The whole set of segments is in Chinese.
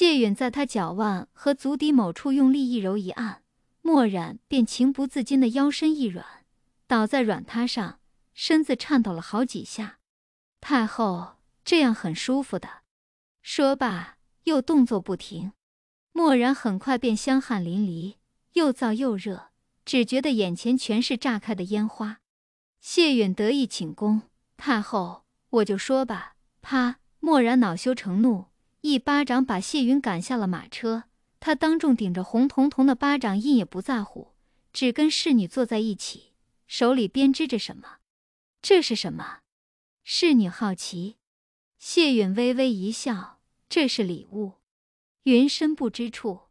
谢远在他脚腕和足底某处用力一揉一按，墨染便情不自禁地腰身一软，倒在软榻上，身子颤抖了好几下。太后这样很舒服的，说罢又动作不停，墨染很快便香汗淋漓，又燥又热，只觉得眼前全是炸开的烟花。谢远得意请功，太后我就说吧，啪！墨染恼羞成怒。一巴掌把谢云赶下了马车，他当众顶着红彤彤的巴掌印也不在乎，只跟侍女坐在一起，手里编织着什么。这是什么？侍女好奇。谢允微微一笑：“这是礼物。”云深不知处。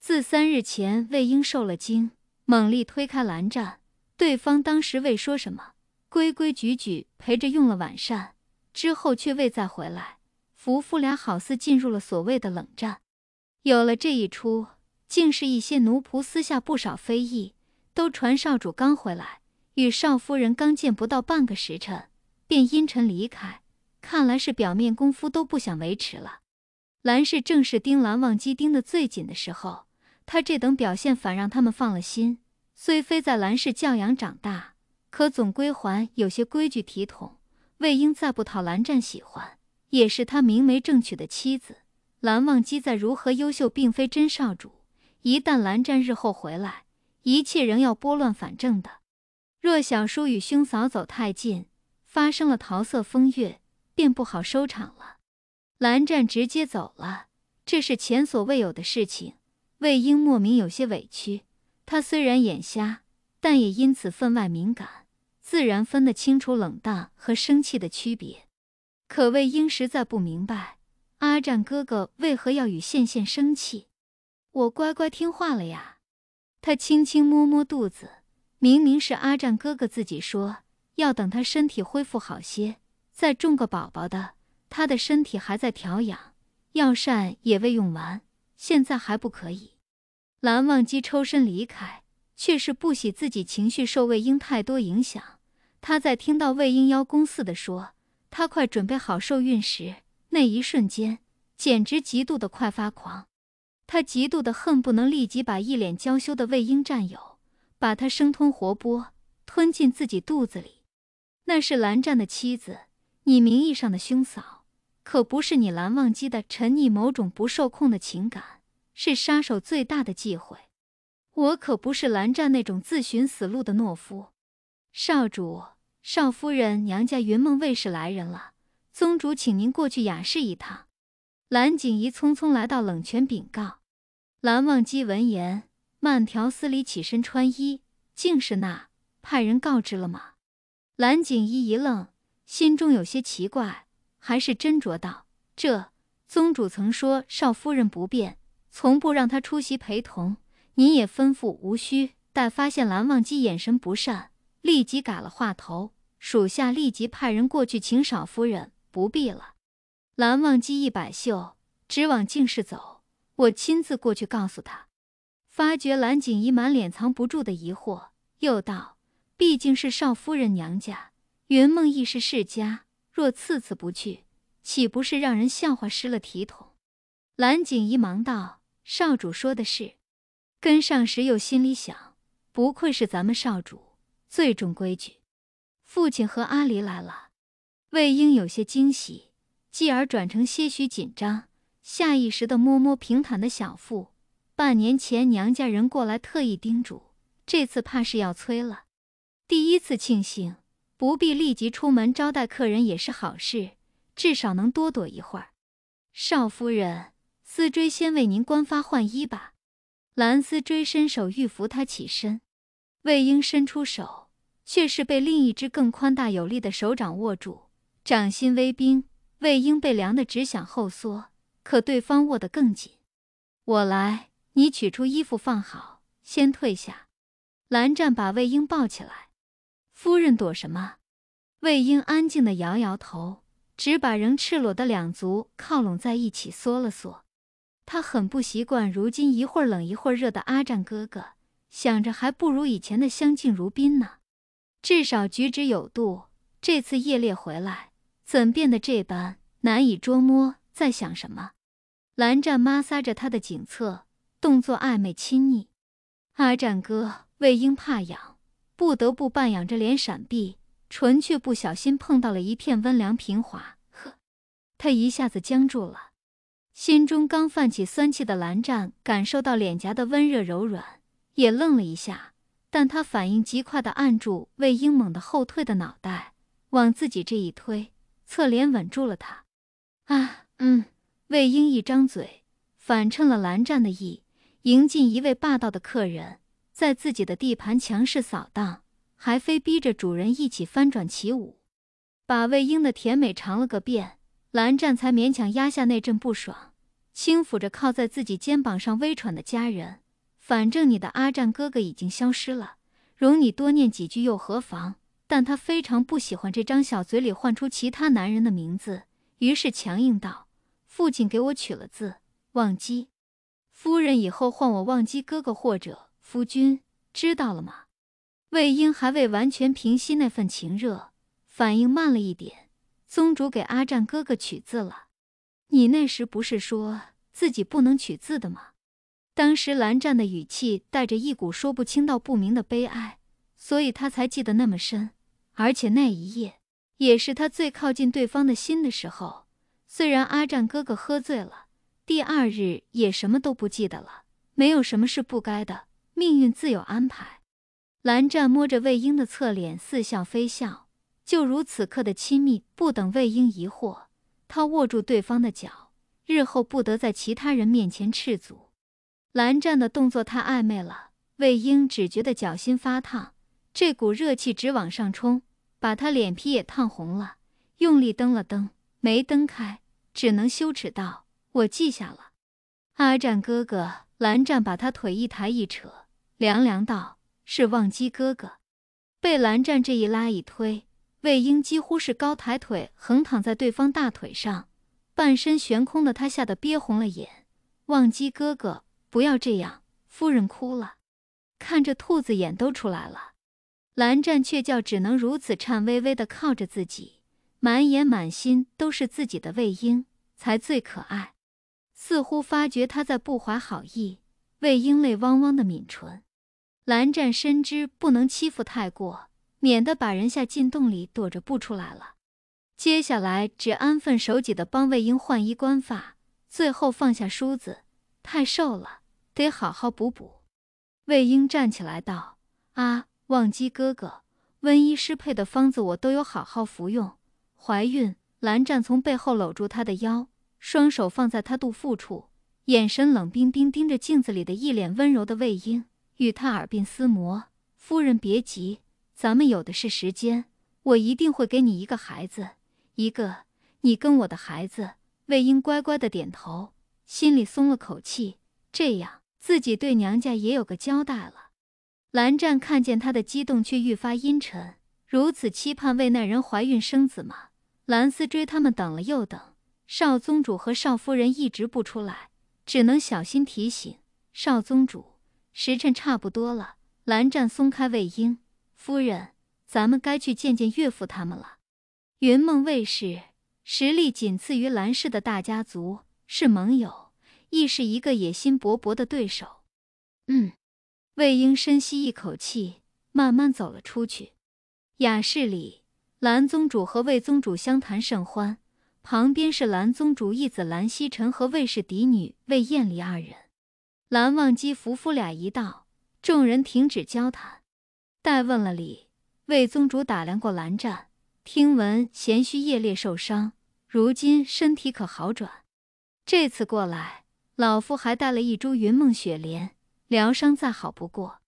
自三日前，魏婴受了惊，猛力推开蓝湛，对方当时未说什么，规规矩矩陪着用了晚膳，之后却未再回来。夫妇俩好似进入了所谓的冷战，有了这一出，竟是一些奴仆私下不少非议，都传少主刚回来，与少夫人刚见不到半个时辰，便阴沉离开，看来是表面功夫都不想维持了。兰氏正是盯蓝忘机盯得最紧的时候，他这等表现反让他们放了心。虽非在兰氏教养长大，可总归还有些规矩体统。魏婴再不讨蓝湛喜欢。也是他明媒正娶的妻子蓝忘机在如何优秀，并非真少主。一旦蓝湛日后回来，一切仍要拨乱反正的。若小叔与兄嫂走太近，发生了桃色风月，便不好收场了。蓝湛直接走了，这是前所未有的事情。魏婴莫名有些委屈。他虽然眼瞎，但也因此分外敏感，自然分得清楚冷淡和生气的区别。可魏婴实在不明白，阿占哥哥为何要与羡羡生气？我乖乖听话了呀。他轻轻摸摸肚子，明明是阿占哥哥自己说要等他身体恢复好些再种个宝宝的。他的身体还在调养，药膳也未用完，现在还不可以。蓝忘机抽身离开，却是不喜自己情绪受魏婴太多影响。他在听到魏婴邀功似的说。他快准备好受孕时，那一瞬间简直嫉妒的快发狂。他嫉妒的恨不能立即把一脸娇羞的魏婴占有，把他生吞活剥，吞进自己肚子里。那是蓝湛的妻子，你名义上的兄嫂，可不是你蓝忘机的沉溺某种不受控的情感，是杀手最大的忌讳。我可不是蓝湛那种自寻死路的懦夫，少主。少夫人娘家云梦卫士来人了，宗主请您过去雅室一趟。蓝景仪匆匆来到冷泉禀告。蓝忘机闻言，慢条斯理起身穿衣，竟是那派人告知了吗？蓝景仪一愣，心中有些奇怪，还是斟酌道：“这宗主曾说少夫人不便，从不让她出席陪同，您也吩咐无需。”但发现蓝忘机眼神不善，立即改了话头。属下立即派人过去请少夫人。不必了，蓝忘机一摆袖，直往净室走。我亲自过去告诉他。发觉蓝景仪满脸藏不住的疑惑，又道：“毕竟是少夫人娘家，云梦亦是世家，若次次不去，岂不是让人笑话失了体统？”蓝景仪忙道：“少主说的是。”跟上时又心里想：“不愧是咱们少主，最重规矩。”父亲和阿离来了，魏婴有些惊喜，继而转成些许紧张，下意识地摸摸平坦的小腹。半年前娘家人过来特意叮嘱，这次怕是要催了。第一次庆幸，不必立即出门招待客人也是好事，至少能多躲一会儿。少夫人，丝追先为您官发换衣吧。蓝丝追伸手欲扶他起身，魏婴伸出手。却是被另一只更宽大有力的手掌握住，掌心微冰，魏婴被凉得只想后缩，可对方握得更紧。我来，你取出衣服放好，先退下。蓝湛把魏婴抱起来，夫人躲什么？魏婴安静地摇摇头，只把仍赤裸的两足靠拢在一起缩了缩。他很不习惯如今一会儿冷一会儿热的阿湛哥哥，想着还不如以前的相敬如宾呢。至少举止有度。这次夜猎回来，怎变得这般难以捉摸？在想什么？蓝湛摩挲着他的颈侧，动作暧昧亲昵。阿湛哥魏婴怕痒，不得不半仰着脸闪避，唇却不小心碰到了一片温凉平滑。呵，他一下子僵住了。心中刚泛起酸气的蓝湛感受到脸颊的温热柔软，也愣了一下。但他反应极快地按住魏婴猛地后退的脑袋，往自己这一推，侧脸稳住了他。啊，嗯。魏婴一张嘴，反衬了蓝湛的意，迎进一位霸道的客人，在自己的地盘强势扫荡，还非逼着主人一起翻转起舞，把魏婴的甜美尝了个遍。蓝湛才勉强压下那阵不爽，轻抚着靠在自己肩膀上微喘的佳人。反正你的阿战哥哥已经消失了，容你多念几句又何妨？但他非常不喜欢这张小嘴里唤出其他男人的名字，于是强硬道：“父亲给我取了字，忘机。夫人以后唤我忘机哥哥或者夫君，知道了吗？”魏婴还未完全平息那份情热，反应慢了一点。宗主给阿战哥哥取字了，你那时不是说自己不能取字的吗？当时蓝湛的语气带着一股说不清道不明的悲哀，所以他才记得那么深。而且那一夜也是他最靠近对方的心的时候。虽然阿湛哥哥喝醉了，第二日也什么都不记得了。没有什么是不该的，命运自有安排。蓝湛摸着魏婴的侧脸，似笑非笑，就如此刻的亲密。不等魏婴疑惑，他握住对方的脚，日后不得在其他人面前赤足。蓝湛的动作太暧昧了，魏婴只觉得脚心发烫，这股热气直往上冲，把他脸皮也烫红了。用力蹬了蹬，没蹬开，只能羞耻道：“我记下了，阿湛哥哥。”蓝湛把他腿一抬一扯，凉凉道：“是忘机哥哥。”被蓝湛这一拉一推，魏婴几乎是高抬腿横躺在对方大腿上，半身悬空的他吓得憋红了眼，“忘机哥哥。”不要这样，夫人哭了，看着兔子眼都出来了。蓝湛却叫只能如此，颤巍巍的靠着自己，满眼满心都是自己的魏婴，才最可爱。似乎发觉他在不怀好意，魏婴泪汪汪的抿唇。蓝湛深知不能欺负太过，免得把人吓进洞里躲着不出来了。接下来只安分守己的帮魏婴换衣冠发，最后放下梳子。太瘦了，得好好补补。魏婴站起来道：“啊，忘机哥哥，温医师配的方子我都有好好服用。”怀孕，蓝湛从背后搂住她的腰，双手放在她肚腹处，眼神冷冰冰盯着镜子里的一脸温柔的魏婴，与他耳鬓厮磨。夫人别急，咱们有的是时间，我一定会给你一个孩子，一个你跟我的孩子。魏婴乖乖的点头。心里松了口气，这样自己对娘家也有个交代了。蓝湛看见他的激动，却愈发阴沉。如此期盼魏那人怀孕生子吗？蓝思追他们等了又等，少宗主和少夫人一直不出来，只能小心提醒少宗主：时辰差不多了。蓝湛松开魏婴，夫人，咱们该去见见岳父他们了。云梦魏氏实力仅次于蓝氏的大家族。是盟友，亦是一个野心勃勃的对手。嗯，魏婴深吸一口气，慢慢走了出去。雅室里，蓝宗主和魏宗主相谈甚欢，旁边是蓝宗主义子蓝曦臣和魏氏嫡女魏艳丽二人。蓝忘机夫妇俩一到，众人停止交谈，待问了礼。魏宗主打量过蓝湛，听闻贤婿夜猎受伤，如今身体可好转？这次过来，老夫还带了一株云梦雪莲，疗伤再好不过。